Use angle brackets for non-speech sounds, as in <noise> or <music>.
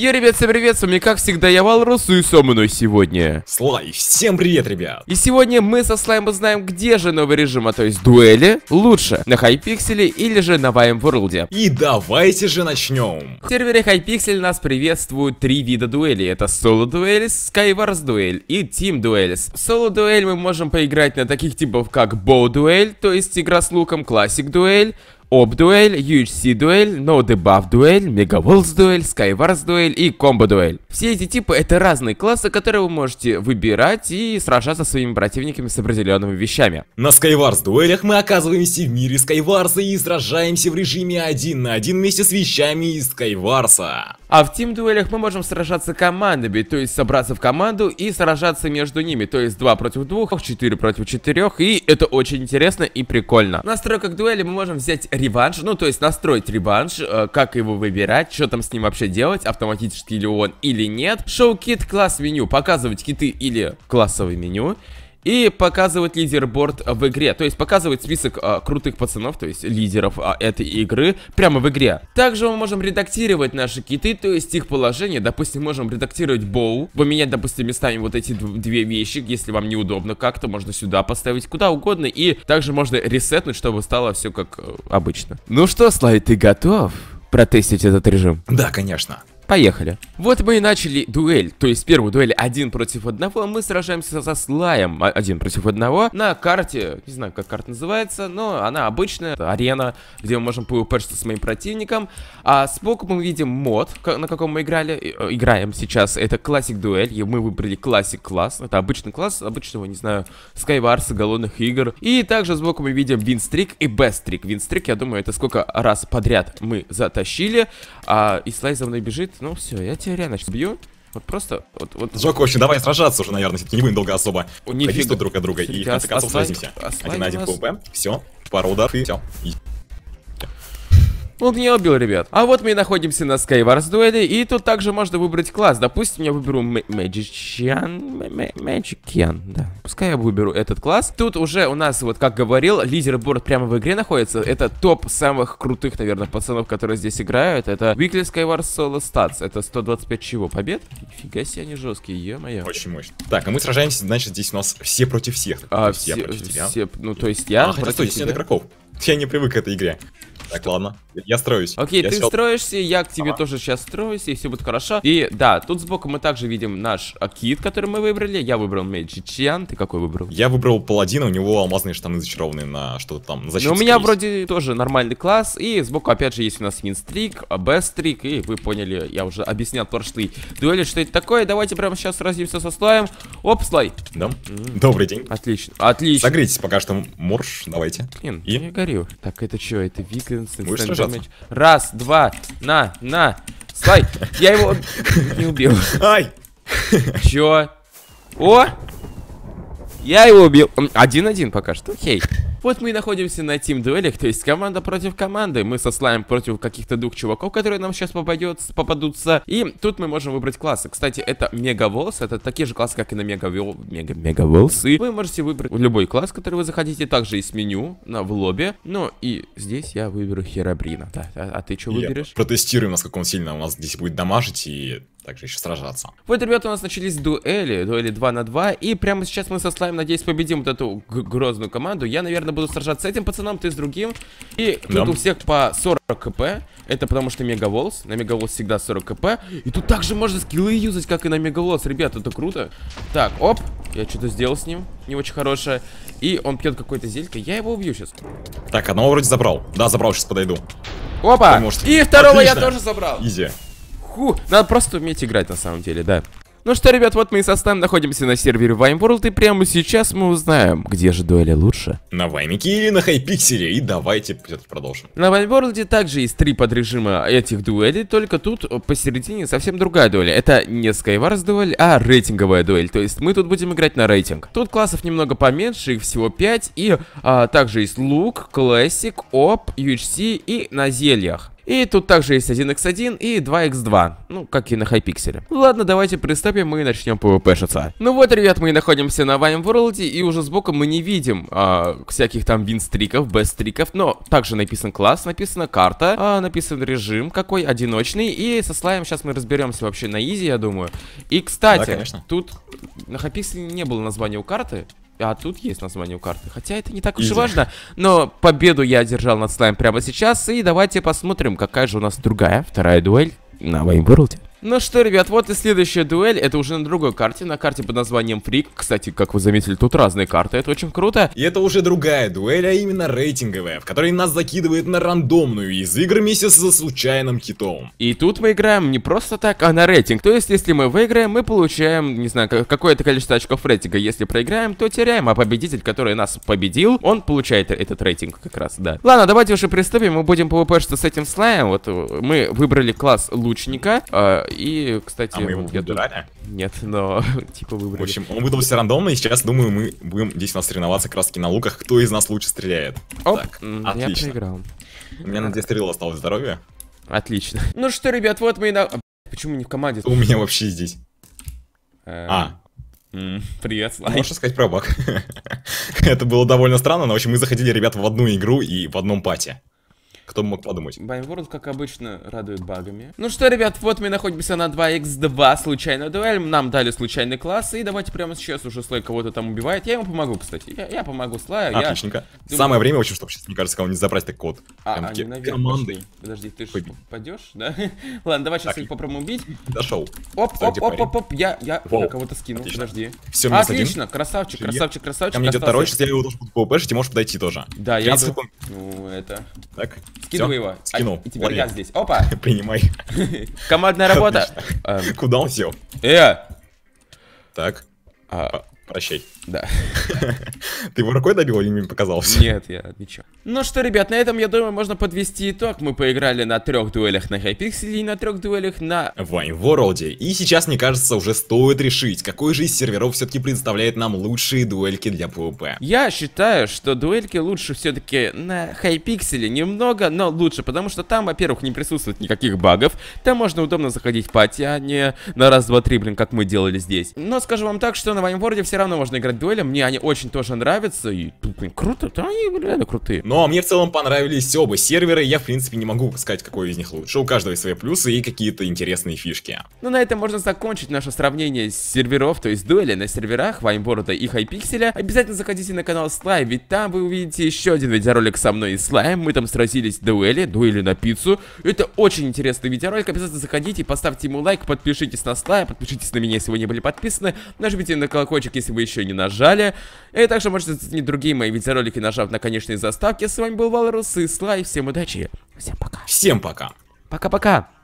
Йо, ребят, всем привет, с вами как всегда я Валрус, и со мной сегодня... Слай, всем привет, ребят! И сегодня мы со Слаймом узнаем, где же новый режим, а то есть дуэли, лучше, на Хайпикселе или же на Вайм И давайте же начнем! В сервере Хайпиксель нас приветствуют три вида дуэли, это соло дуэль, Скайварс дуэль и тим дуэль. Соло дуэль мы можем поиграть на таких типов, как Боу дуэль, то есть игра с луком, классик дуэль, об дуэль, UHC дуэль, No Debuff дуэль, Mega дуэль, Skywars дуэль и Combo дуэль. Все эти типы это разные классы, которые вы можете выбирать и сражаться со своими противниками с определенными вещами. На Skywars дуэлях мы оказываемся в мире Skywars и сражаемся в режиме один на один вместе с вещами из Skywars. А в тим-дуэлях мы можем сражаться командами, то есть собраться в команду и сражаться между ними, то есть 2 против 2, 4 против 4, и это очень интересно и прикольно. В настройках дуэли мы можем взять реванш, ну то есть настроить реванш, э, как его выбирать, что там с ним вообще делать, автоматически ли он или нет. Шоу-кит класс меню, показывать киты или классовое меню и показывать лидерборд в игре, то есть показывать список а, крутых пацанов, то есть лидеров а, этой игры прямо в игре. Также мы можем редактировать наши киты, то есть их положение, допустим, можем редактировать боу, поменять, допустим, местами вот эти две вещи, если вам неудобно как-то, можно сюда поставить, куда угодно, и также можно ресетнуть, чтобы стало все как э, обычно. Ну что, Слай, ты готов протестить этот режим? Да, конечно. Поехали. Вот мы и начали дуэль, то есть первую дуэль один против одного, мы сражаемся со Слаем а, один против одного на карте, не знаю, как карта называется, но она обычная, это арена, где мы можем пвпшиться с моим противником, а сбоку мы видим мод, на каком мы играли, э, играем сейчас, это классик дуэль, и мы выбрали классик класс, это обычный класс, обычного, не знаю, Skywars, голодных игр, и также сбоку мы видим винстрик и бестрик, винстрик, я думаю, это сколько раз подряд мы затащили, а, и Слай за мной бежит, ну все, я тебя реально сейчас бью. Вот просто... Вот, вот. Жок, очень. давай сражаться уже, наверное, все-таки не будем долго особо. Нифига. тут друг от друга и в конце концов сразимся. А один на один ПВП, все, пару ударов и все. Он меня убил, ребят. А вот мы и находимся на Skywars дуэли, и тут также можно выбрать класс. Допустим, я выберу Magician, Magician, да. Пускай я выберу этот класс. Тут уже у нас, вот как говорил, лидерборд прямо в игре находится. Это топ самых крутых, наверное, пацанов, которые здесь играют. Это Weekly Skywars Solo Stats. Это 125 чего? Побед? Нифига себе, они жесткие, е-мое. Очень мощно. Так, а мы сражаемся, значит, здесь у нас все против всех. А, все, все против тебя. Все, ну, то есть я а, хотя, стой, здесь нет игроков. Я не привык к этой игре. Так, ладно, я строюсь. Окей, я ты сел... строишься, я к тебе ага. тоже сейчас строюсь, и все будет хорошо. И да, тут сбоку мы также видим наш а, кит, который мы выбрали. Я выбрал Мэйджи Чиан, ты какой выбрал? Я выбрал Паладина, у него алмазные штаны зачарованные на что-то там, Ну, у меня вроде тоже нормальный класс, и сбоку опять же есть у нас Минстрик, а, Бестрик, и вы поняли, я уже объяснял прошлый дуэли, что это такое. Давайте прямо сейчас сразимся со Слаем. Оп, Слай. Да? М -м. Добрый день. Отлично, отлично. Согрейтесь пока что, Морш, давайте. Блин, и? я горю. Так, это что, это Вика 14. Будешь Раз, два, на, на. Слай, я его не убил. Ай! Чё? О! Я его убил. Один-один пока что, окей. Вот мы и находимся на тим Дуэлях, то есть команда против команды. Мы со слайм против каких-то двух чуваков, которые нам сейчас попадет, попадутся. И тут мы можем выбрать классы. Кстати, это Мега Волс, это такие же классы, как и на Мега Мега Мега Волс. вы можете выбрать любой класс, который вы захотите, также из меню, на, в лобби. Ну и здесь я выберу Херабрина. Да, а, а ты что выберешь? Я протестируем, насколько он сильно у нас здесь будет дамажить и также еще сражаться. Вот, ребята, у нас начались дуэли, дуэли 2 на 2, и прямо сейчас мы со Слайм, надеюсь, победим вот эту грозную команду. Я, наверное, буду сражаться с этим пацаном, ты с другим. И да. тут у всех по 40 кп, это потому что мегаволс, на мегаволс всегда 40 кп, и тут также можно скиллы юзать, как и на мегаволс, ребята, это круто. Так, оп, я что-то сделал с ним, не очень хорошее, и он пьет какой-то зелька, я его убью сейчас. Так, одного вроде забрал, да, забрал, сейчас подойду. Опа! может... И второго Отлично. я тоже забрал. Изи. Ху. Надо просто уметь играть на самом деле, да. Ну что, ребят, вот мы и со Станом находимся на сервере Vine World, и прямо сейчас мы узнаем, где же дуэли лучше. На Ваймике или на Хайпикселе, и давайте продолжим. На Vine World также есть три подрежима этих дуэлей, только тут посередине совсем другая дуэль. Это не Skywars дуэль, а рейтинговая дуэль, то есть мы тут будем играть на рейтинг. Тут классов немного поменьше, их всего 5, и а, также есть лук, классик, оп, UHC и на зельях. И тут также есть 1x1 и 2x2, ну, как и на хайпикселе. Ладно, давайте приступим и начнем пвпшиться. Ну вот, ребят, мы находимся на Вайм Ворлде, и уже сбоку мы не видим а, всяких там винстриков, бестриков, но также написан класс, написана карта, а, написан режим какой, одиночный, и со слаем сейчас мы разберемся вообще на изи, я думаю. И, кстати, да, тут на хайпикселе не было названия у карты, а тут есть название у карты, хотя это не так уж и важно. Но победу я одержал над слайм прямо сейчас. И давайте посмотрим, какая же у нас другая, вторая дуэль на Вейнверлде. Ну что, ребят, вот и следующая дуэль. Это уже на другой карте, на карте под названием Фрик. Кстати, как вы заметили, тут разные карты, это очень круто. И это уже другая дуэль, а именно рейтинговая, в которой нас закидывает на рандомную из игр вместе со случайным хитом. И тут мы играем не просто так, а на рейтинг. То есть, если мы выиграем, мы получаем, не знаю, какое-то количество очков рейтинга. Если проиграем, то теряем, а победитель, который нас победил, он получает этот рейтинг как раз, да. Ладно, давайте уже приступим, мы будем пвп что с этим слаем. Вот э, мы выбрали класс лучника, а, и, кстати... А мы его выбирали? Тут... Нет, но <laughs> типа выбрали. В общем, он выдался рандомно, и сейчас, думаю, мы будем здесь у нас соревноваться краски на луках, кто из нас лучше стреляет. Оп, так, я отлично. проиграл. У меня на две стрелы осталось здоровье. Отлично. <laughs> Ну что, ребят, вот мы и на... А, почему не в команде? У меня вообще здесь. Э, а, привет, ну, Слайд. Можно сказать про баг. <laughs> Это было довольно странно, но в общем мы заходили, ребят, в одну игру и в одном пате. Кто мог подумать. Байн Ворлд, как обычно, радует багами. Ну что, ребят, вот мы находимся на 2x2 случайную дуэль. Нам дали случайный класс. И давайте прямо сейчас уже Слой кого-то там убивает. Я ему помогу, кстати. Я, я помогу Слаю. Отличненько. Я... Самое Думаю... время, в общем, чтобы сейчас, мне кажется, кого-нибудь забрать так код. А, Прям они наверх команды. Пошли. Подожди, ты же попадешь, да? <laughs> Ладно, давай сейчас так. их попробуем убить. Дошел. Оп, Стой, оп, оп, оп, оп, я, я, я кого-то скинул, Отлично. подожди. Все, а, Отлично, один. красавчик, красавчик, красавчик. Ко мне идет второй, сейчас я его тоже буду поупешить, и можешь подойти тоже. Да, я Ну, это... Так, Скидывай его. Скинул. А, теперь я здесь. Опа. <laughs> Принимай. Командная работа. Эм. Куда он сел? Э. Так. А. А. Прощай. Да. <laughs> Ты его рукой добил или мне показался? Нет, я ничего. Ну что, ребят, на этом, я думаю, можно подвести итог. Мы поиграли на трех дуэлях на Hypixel и на трех дуэлях на... Вайн World. И сейчас, мне кажется, уже стоит решить, какой же из серверов все-таки представляет нам лучшие дуэльки для PvP. Я считаю, что дуэльки лучше все-таки на Hypixel немного, но лучше, потому что там, во-первых, не присутствует никаких багов, там можно удобно заходить в пати, а не на раз, два, три, блин, как мы делали здесь. Но скажу вам так, что на Вайнворде все все равно можно играть дуэли, мне они очень тоже нравятся, и блин, круто, да, они реально крутые. Но мне в целом понравились оба сервера, я в принципе не могу сказать, какой из них лучше, у каждого свои плюсы и какие-то интересные фишки. Ну на этом можно закончить наше сравнение серверов, то есть дуэли на серверах Ваймборда и Хайпикселя. Обязательно заходите на канал Слай, ведь там вы увидите еще один видеоролик со мной и Слайм, мы там сразились в дуэли, дуэли на пиццу, это очень интересный видеоролик, обязательно заходите, поставьте ему лайк, подпишитесь на Слая, подпишитесь на меня, если вы не были подписаны, нажмите на колокольчик, если если вы еще не нажали. И также можете заценить другие мои видеоролики, нажав на конечные заставки. С вами был Валрус и Слай. Всем удачи. Всем пока. Всем пока. Пока-пока.